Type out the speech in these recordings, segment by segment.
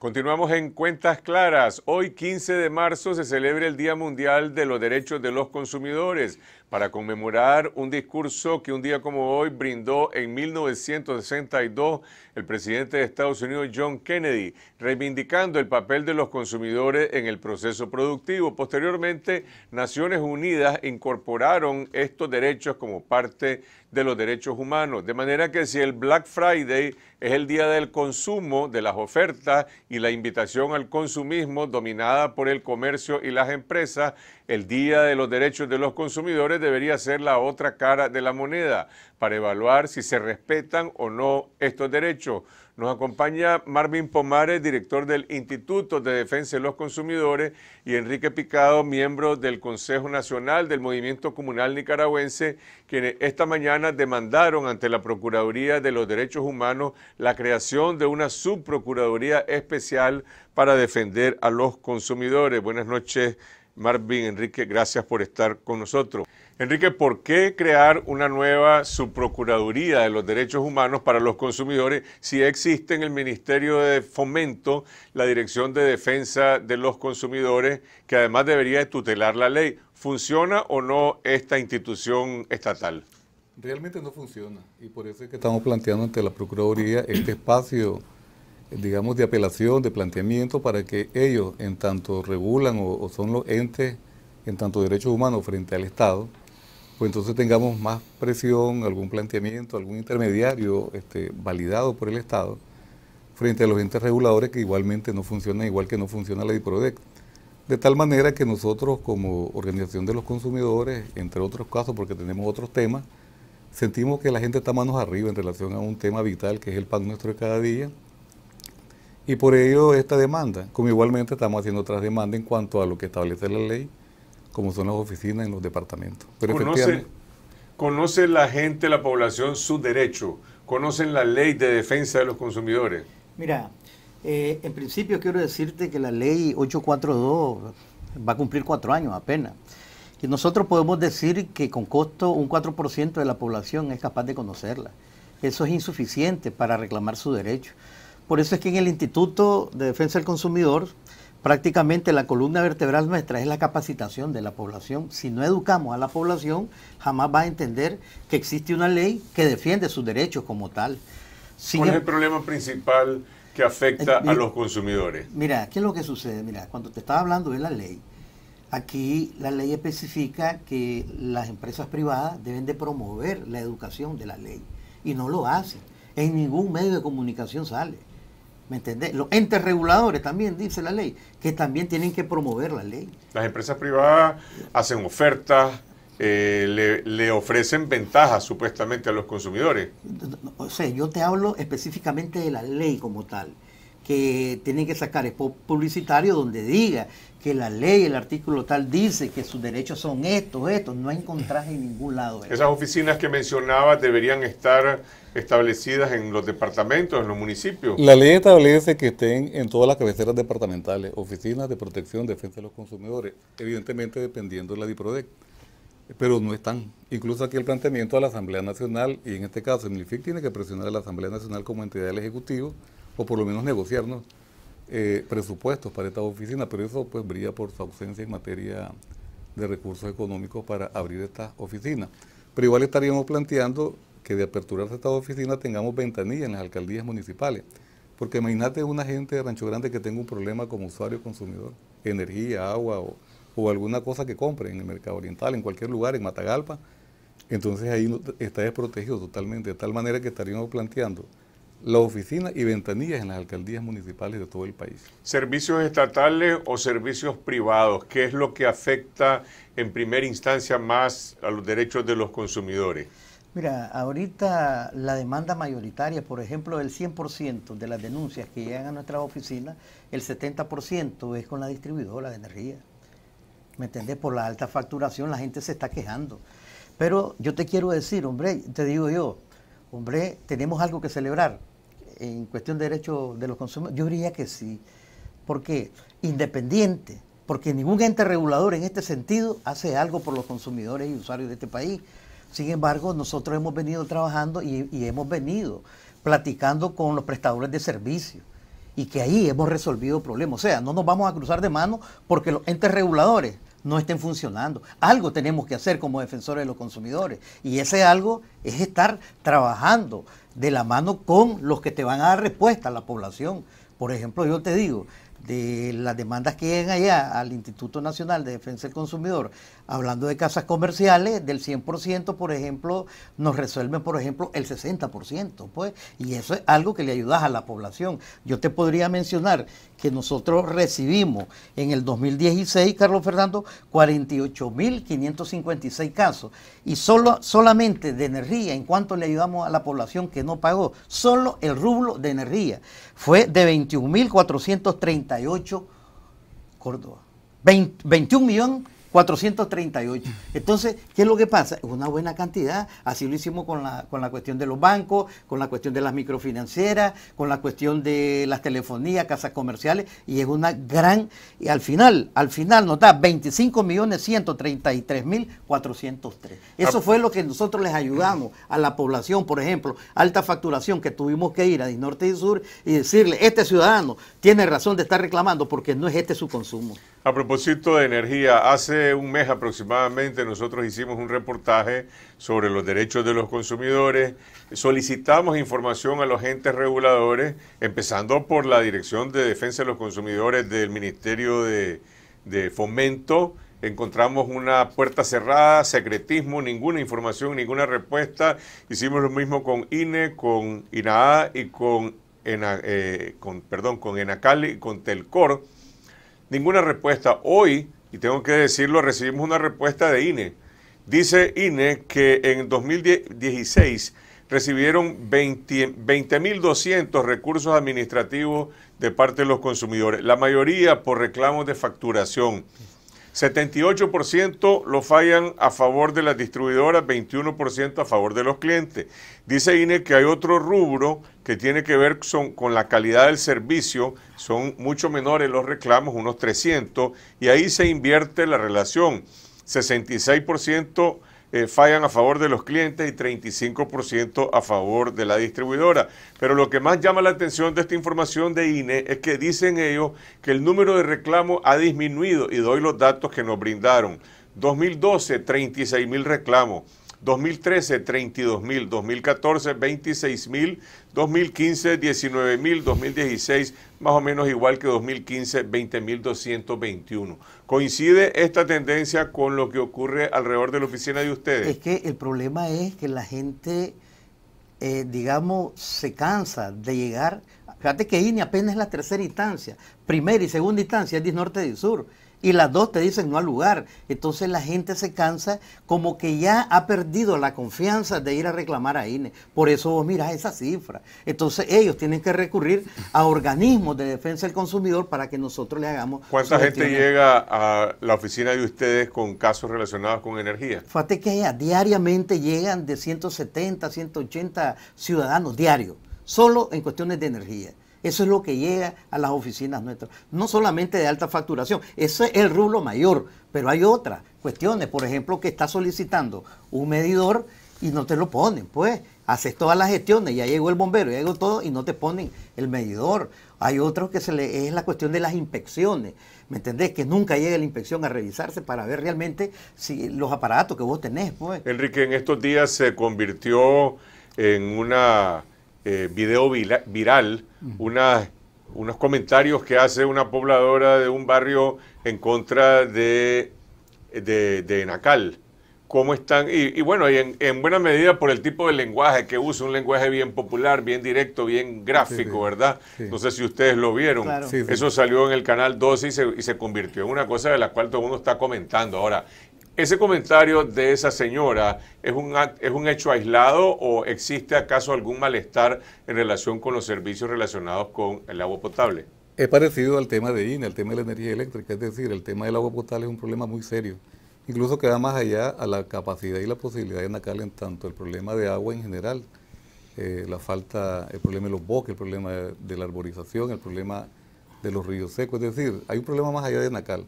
Continuamos en Cuentas Claras. Hoy, 15 de marzo, se celebra el Día Mundial de los Derechos de los Consumidores para conmemorar un discurso que un día como hoy brindó en 1962 el presidente de Estados Unidos John Kennedy, reivindicando el papel de los consumidores en el proceso productivo. Posteriormente, Naciones Unidas incorporaron estos derechos como parte de los derechos humanos, de manera que si el Black Friday es el día del consumo, de las ofertas y la invitación al consumismo dominada por el comercio y las empresas, el Día de los Derechos de los Consumidores debería ser la otra cara de la moneda para evaluar si se respetan o no estos derechos. Nos acompaña Marvin Pomares, director del Instituto de Defensa de los Consumidores, y Enrique Picado, miembro del Consejo Nacional del Movimiento Comunal Nicaragüense, quienes esta mañana demandaron ante la Procuraduría de los Derechos Humanos la creación de una subprocuraduría especial para defender a los consumidores. Buenas noches, Marvin, Enrique, gracias por estar con nosotros. Enrique, ¿por qué crear una nueva subprocuraduría de los derechos humanos para los consumidores si existe en el Ministerio de Fomento la Dirección de Defensa de los Consumidores, que además debería tutelar la ley? ¿Funciona o no esta institución estatal? Realmente no funciona y por eso es que estamos planteando ante la Procuraduría este espacio digamos, de apelación, de planteamiento, para que ellos, en tanto regulan o, son los entes, en tanto derechos humanos frente al Estado, pues entonces tengamos más presión, algún planteamiento, algún intermediario este, validado por el Estado frente a los entes reguladores que igualmente no funcionan, igual que no funciona la DIPRODEC. De tal manera que nosotros como organización de los consumidores, entre otros casos, porque tenemos otros temas, sentimos que la gente está manos arriba en relación a un tema vital que es el pan nuestro de cada día, y por ello esta demanda, como igualmente estamos haciendo otras demandas en cuanto a lo que establece la ley, como son las oficinas en los departamentos. ¿Conoce, la gente, la población, su derecho? ¿Conocen la ley de defensa de los consumidores? Mira, eh, en principio quiero decirte que la ley 842 va a cumplir cuatro años apenas. Y nosotros podemos decir que con costo un 4% de la población es capaz de conocerla. Eso es insuficiente para reclamar su derecho. Por eso es que en el Instituto de Defensa del Consumidor, prácticamente la columna vertebral nuestra es la capacitación de la población. Si no educamos a la población, jamás va a entender que existe una ley que defiende sus derechos como tal. ¿Cuál es em- el problema principal que afecta eh, a los consumidores? Mira, ¿qué es lo que sucede? Mira, cuando te estaba hablando de la ley, aquí la ley especifica que las empresas privadas deben de promover la educación de la ley y no lo hacen. En ningún medio de comunicación sale ¿Me entendés? Los entes reguladores también, dice la ley, que también tienen que promover la ley. Las empresas privadas hacen ofertas, eh, le, le, ofrecen ventajas supuestamente a los consumidores. O sea, yo te hablo específicamente de la ley como tal que tienen que sacar es publicitario donde diga que la ley, el artículo tal, dice que sus derechos son estos, estos, no hay encontrás en ningún lado. Esas oficinas que mencionaba deberían estar establecidas en los departamentos, en los municipios. La ley establece que estén en todas las cabeceras departamentales, oficinas de protección, defensa de los consumidores, evidentemente dependiendo de la DIPRODEC, pero no están. Incluso aquí el planteamiento de la Asamblea Nacional, y en este caso el MIFIC tiene que presionar a la Asamblea Nacional como entidad del Ejecutivo, o por lo menos negociarnos eh, presupuestos para esta oficinas, pero eso pues brilla por su ausencia en materia de recursos económicos para abrir estas oficinas. Pero igual estaríamos planteando que de aperturarse esta oficina tengamos ventanillas en las alcaldías municipales. Porque imagínate una gente de Rancho Grande que tenga un problema como usuario consumidor, energía, agua o, o alguna cosa que compre en el mercado oriental, en cualquier lugar, en Matagalpa, entonces ahí está desprotegido totalmente, de tal manera que estaríamos planteando las oficinas y ventanillas en las alcaldías municipales de todo el país. ¿Servicios estatales o servicios privados? ¿Qué es lo que afecta en primera instancia más a los derechos de los consumidores? Mira, ahorita la demanda mayoritaria, por ejemplo, el 100% de las denuncias que llegan a nuestras oficinas, el 70% es con la distribuidora de energía. ¿Me entendés? Por la alta facturación la gente se está quejando. Pero yo te quiero decir, hombre, te digo yo, hombre, tenemos algo que celebrar en cuestión de derechos de los consumidores? Yo diría que sí. Porque Independiente, porque ningún ente regulador en este sentido hace algo por los consumidores y usuarios de este país. Sin embargo, nosotros hemos venido trabajando y, hemos venido platicando con los prestadores de servicios y que ahí hemos resolvido problemas. O sea, no nos vamos a cruzar de manos porque los entes reguladores no estén funcionando. Algo tenemos que hacer como defensores de los consumidores y ese algo es estar trabajando de la mano con los que te van a dar respuesta, a la población. Por ejemplo, yo te digo, de las demandas que llegan allá al Instituto Nacional de Defensa del Consumidor, hablando de casas comerciales, del 100%, por ejemplo, nos resuelven, por ejemplo, el 60%, pues, y eso es algo que le ayudas a la población. Yo te podría mencionar que nosotros recibimos en el 2016, Carlos Fernando, 48.556 casos, y solamente de energía, en cuanto le ayudamos a la población que no pagó, solo el rublo de energía fue de 21.438 Córdoba. 21 millones 438. Entonces, ¿qué es lo que pasa? Es una buena cantidad. Así lo hicimos con la, con la cuestión de los bancos, con la cuestión de las microfinancieras, con la cuestión de las telefonías, casas comerciales, y es una gran. Y al final, al final nos da 25.133.403 Eso ah. fue lo que nosotros les ayudamos a la población, por ejemplo, alta facturación, que tuvimos que ir a Norte y Sur y decirle: este ciudadano tiene razón de estar reclamando porque no es este su consumo. A propósito de energía, hace un mes aproximadamente nosotros hicimos un reportaje sobre los derechos de los consumidores, solicitamos información a los agentes reguladores, empezando por la Dirección de Defensa de los Consumidores del Ministerio de, Fomento, encontramos una puerta cerrada, secretismo, ninguna información, ninguna respuesta. Hicimos lo mismo con INE, con INAA y con, e eh, con ENACALI y con TELCOR ninguna respuesta. Hoy, y tengo que decirlo, recibimos una respuesta de INE. Dice INE que en 2016 recibieron 20.200 recursos administrativos de parte de los consumidores, la mayoría por reclamos de facturación. 78% lo fallan a favor de las distribuidoras, 21% a favor de los clientes. Dice INE que hay otro rubro que tiene que ver con la calidad del servicio, son mucho menores los reclamos, unos 300, y ahí se invierte la relación. 66% eh, fallan a favor de los clientes y 35% a favor de la distribuidora. Pero lo que más llama la atención de esta información de INE es que dicen ellos que el número de reclamos ha disminuido y doy los datos que nos brindaron. 2012, 36 mil reclamos. 2013 32 mil, 2014 26 mil, 2015 19 mil, 2016 más o menos igual que 2015 20 mil 221. ¿Coincide esta tendencia con lo que ocurre alrededor de la oficina de ustedes? Es que el problema es que la gente, eh, digamos, se cansa de llegar. Fíjate que INE apenas es la tercera instancia, primera y segunda instancia es de norte y sur y las dos te dicen no al lugar. Entonces la gente se cansa como que ya ha perdido la confianza de ir a reclamar a INE. Por eso vos mirás esa cifra. Entonces ellos tienen que recurrir a organismos de defensa del consumidor para que nosotros le hagamos. ¿Cuánta gente llega a la oficina de ustedes con casos relacionados con energía? Fíjate que diariamente llegan de 170, 180 ciudadanos diarios, solo en cuestiones de energía. Eso es lo que llega a las oficinas nuestras. No solamente de alta facturación, ese es el rublo mayor, pero hay otras cuestiones. Por ejemplo, que está solicitando un medidor y no te lo ponen, pues. Haces todas las gestiones, ya llegó el bombero, ya llegó todo y no te ponen el medidor. Hay otros que se le, es la cuestión de las inspecciones, ¿me entendés? Que nunca llega la inspección a revisarse para ver realmente si los aparatos que vos tenés, pues. Enrique, en estos días se convirtió en una eh, video viral, unos comentarios que hace una pobladora de un barrio en contra de, de, Nacal. ¿Cómo están? Y, bueno, y en, buena medida por el tipo de lenguaje que usa, un lenguaje bien popular, bien directo, bien gráfico, ¿verdad? No sé si ustedes lo vieron. Eso salió en el canal 12 y se, y se convirtió en una cosa de la cual todo el mundo está comentando. Ahora, ¿Ese comentario de esa señora es un, es un hecho aislado o existe acaso algún malestar en relación con los servicios relacionados con el agua potable? Es parecido al tema de INE, el tema de la energía eléctrica, es decir, el tema del agua potable es un problema muy serio, incluso que va más allá a la capacidad y la posibilidad de Nacal en tanto el problema de agua en general, eh, la falta, el problema de los bosques, el problema de, de, la arborización, el problema de los ríos secos, es decir, hay un problema más allá de Nacal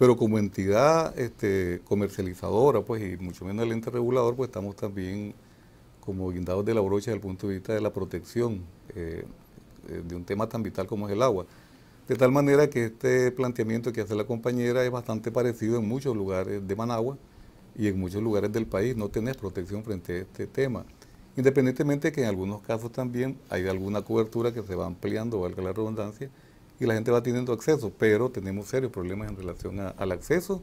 pero como entidad este, comercializadora, pues, y mucho menos el ente regulador, pues estamos también como guindados de la brocha desde el punto de vista de la protección eh, eh, de un tema tan vital como es el agua. De tal manera que este planteamiento que hace la compañera es bastante parecido en muchos lugares de Managua y en muchos lugares del país no tener protección frente a este tema. Independientemente que en algunos casos también hay alguna cobertura que se va ampliando, valga la redundancia, y la gente va teniendo acceso, pero tenemos serios problemas en relación al acceso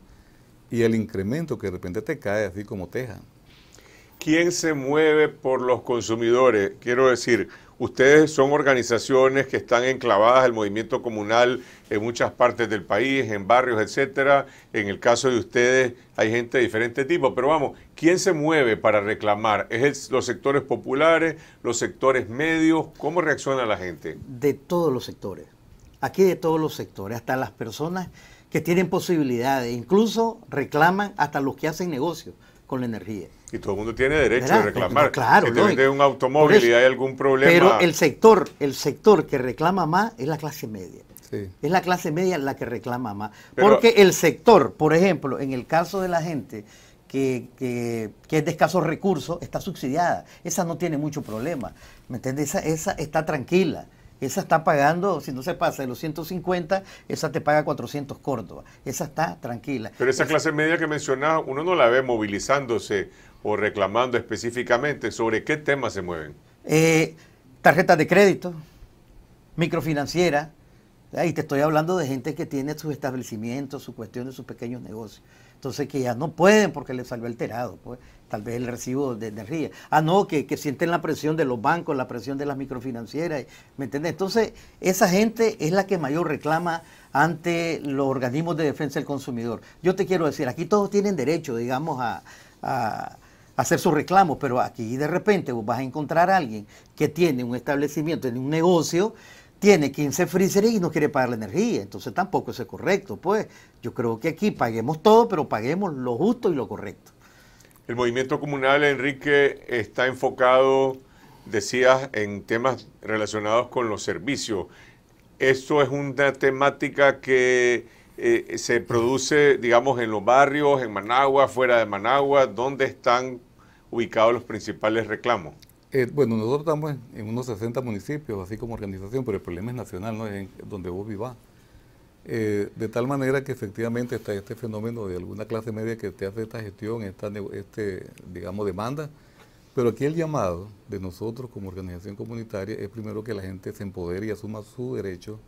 y el incremento que de repente te cae así como teja. ¿Quién se mueve por los consumidores? Quiero decir, ustedes son organizaciones que están enclavadas al movimiento comunal en muchas partes del país, en barrios, etcétera. En el caso de ustedes hay gente de diferente tipo, pero vamos, ¿quién se mueve para reclamar? ¿Es los sectores populares, los sectores medios? ¿Cómo reacciona la gente? De todos los sectores aquí de todos los sectores, hasta las personas que tienen posibilidades, incluso reclaman hasta los que hacen negocios con la energía. Y todo el mundo tiene derecho a de pues, reclamar. claro, si un automóvil y hay algún problema. Pero el sector, el sector que reclama más es la clase media. Sí. Es la clase media la que reclama más. Porque el sector, por ejemplo, en el caso de la gente que, es de escasos recursos, está subsidiada. Esa no tiene mucho problema. ¿Me entiendes? Esa, esa está tranquila. Esa está pagando, si no se pasa de los 150, esa te paga 400 Córdoba. Esa está tranquila. Pero esa, clase media que mencionaba, uno no la ve movilizándose o reclamando específicamente sobre qué temas se mueven. Eh, tarjetas de crédito, microfinanciera, y te estoy hablando de gente que tiene sus establecimientos, sus cuestiones, sus pequeños negocios entonces que ya no pueden porque les salió alterado, pues, tal vez el recibo de energía. Ah, no, que, sienten la presión de los bancos, la presión de las microfinancieras, ¿me entiendes? Entonces, esa gente es la que mayor reclama ante los organismos de defensa del consumidor. Yo te quiero decir, aquí todos tienen derecho, digamos, a, a hacer sus reclamos, pero aquí de repente vos vas a encontrar a alguien que tiene un establecimiento, tiene un negocio tiene 15 freezer y no quiere pagar la energía, entonces tampoco es correcto. Pues yo creo que aquí paguemos todo, pero paguemos lo justo y lo correcto. El movimiento comunal, Enrique, está enfocado, decías, en temas relacionados con los servicios. Esto es una temática que eh, se produce, digamos, en los barrios, en Managua, fuera de Managua, ¿dónde están ubicados los principales reclamos? Eh, bueno, nosotros estamos en, unos 60 municipios, así como organización, pero el problema es nacional, no es en, donde vos vivas. Eh, de tal manera que efectivamente está este fenómeno de alguna clase media que te hace esta gestión, esta este, digamos, demanda. Pero aquí el llamado de nosotros como organización comunitaria es primero que la gente se empodere y asuma su derecho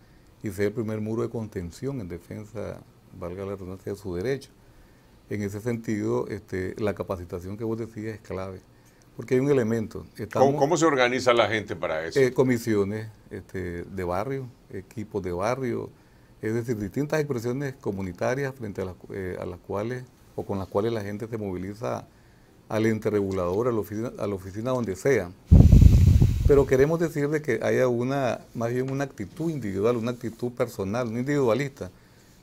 y sea el primer muro de contención en defensa, valga la redundancia, de su derecho. En ese sentido, este, la capacitación que vos decías es clave porque hay un elemento. ¿Cómo, se organiza la gente para eso? Eh, comisiones este, de barrio, equipos de barrio, es decir, distintas expresiones comunitarias frente eh, a las, cuales o con las cuales la gente se moviliza al interregulador, a la oficina, a donde sea. Pero queremos decir que haya una, más bien una actitud individual, una actitud personal, no individualista,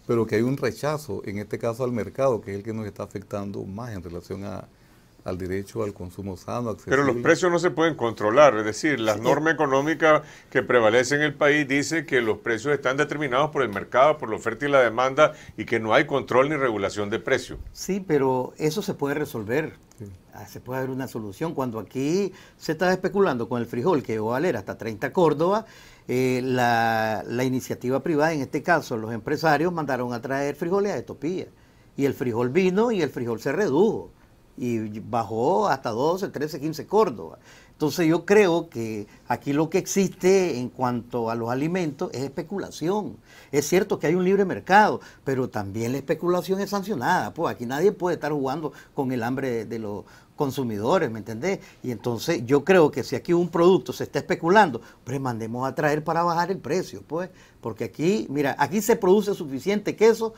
pero que hay un rechazo, en este caso al mercado, que es el que nos está afectando más en relación a, al derecho al consumo sano, accesible. Pero los precios no se pueden controlar, es decir, la norma económica que prevalece en el país dice que los precios están determinados por el mercado, por la oferta y la demanda y que no hay control ni regulación de precios. Sí, pero eso se puede resolver. Ah, se puede haber una solución. Cuando aquí se está especulando con el frijol que va a valer hasta 30 Córdoba, eh, la, la, iniciativa privada, en este caso los empresarios, mandaron a traer frijoles a Etopía. Y el frijol vino y el frijol se redujo y bajó hasta 12, 13, 15 Córdoba. Entonces yo creo que aquí lo que existe en cuanto a los alimentos es especulación. Es cierto que hay un libre mercado, pero también la especulación es sancionada. Pues aquí nadie puede estar jugando con el hambre de, los consumidores, ¿me entendés? Y entonces yo creo que si aquí un producto se está especulando, pues mandemos a traer para bajar el precio, pues, porque aquí, mira, aquí se produce suficiente queso,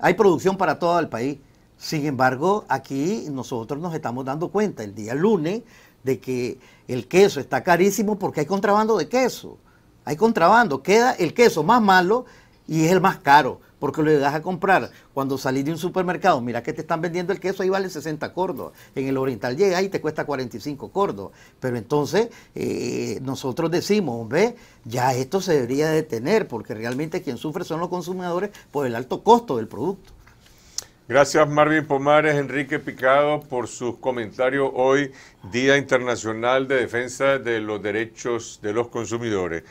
hay producción para todo el país sin embargo, aquí nosotros nos estamos dando cuenta el día lunes de que el queso está carísimo porque hay contrabando de queso. Hay contrabando, queda el queso más malo y es el más caro, porque lo das a comprar. Cuando salís de un supermercado, mira que te están vendiendo el queso, ahí vale 60 córdobas. En el oriental llega y te cuesta 45 córdobas. Pero entonces eh, nosotros decimos, hombre, ya esto se debería detener, porque realmente quien sufre son los consumidores por el alto costo del producto. Gracias Marvin Pomares, Enrique Picado por sus comentarios hoy, Día Internacional de Defensa de los Derechos de los Consumidores.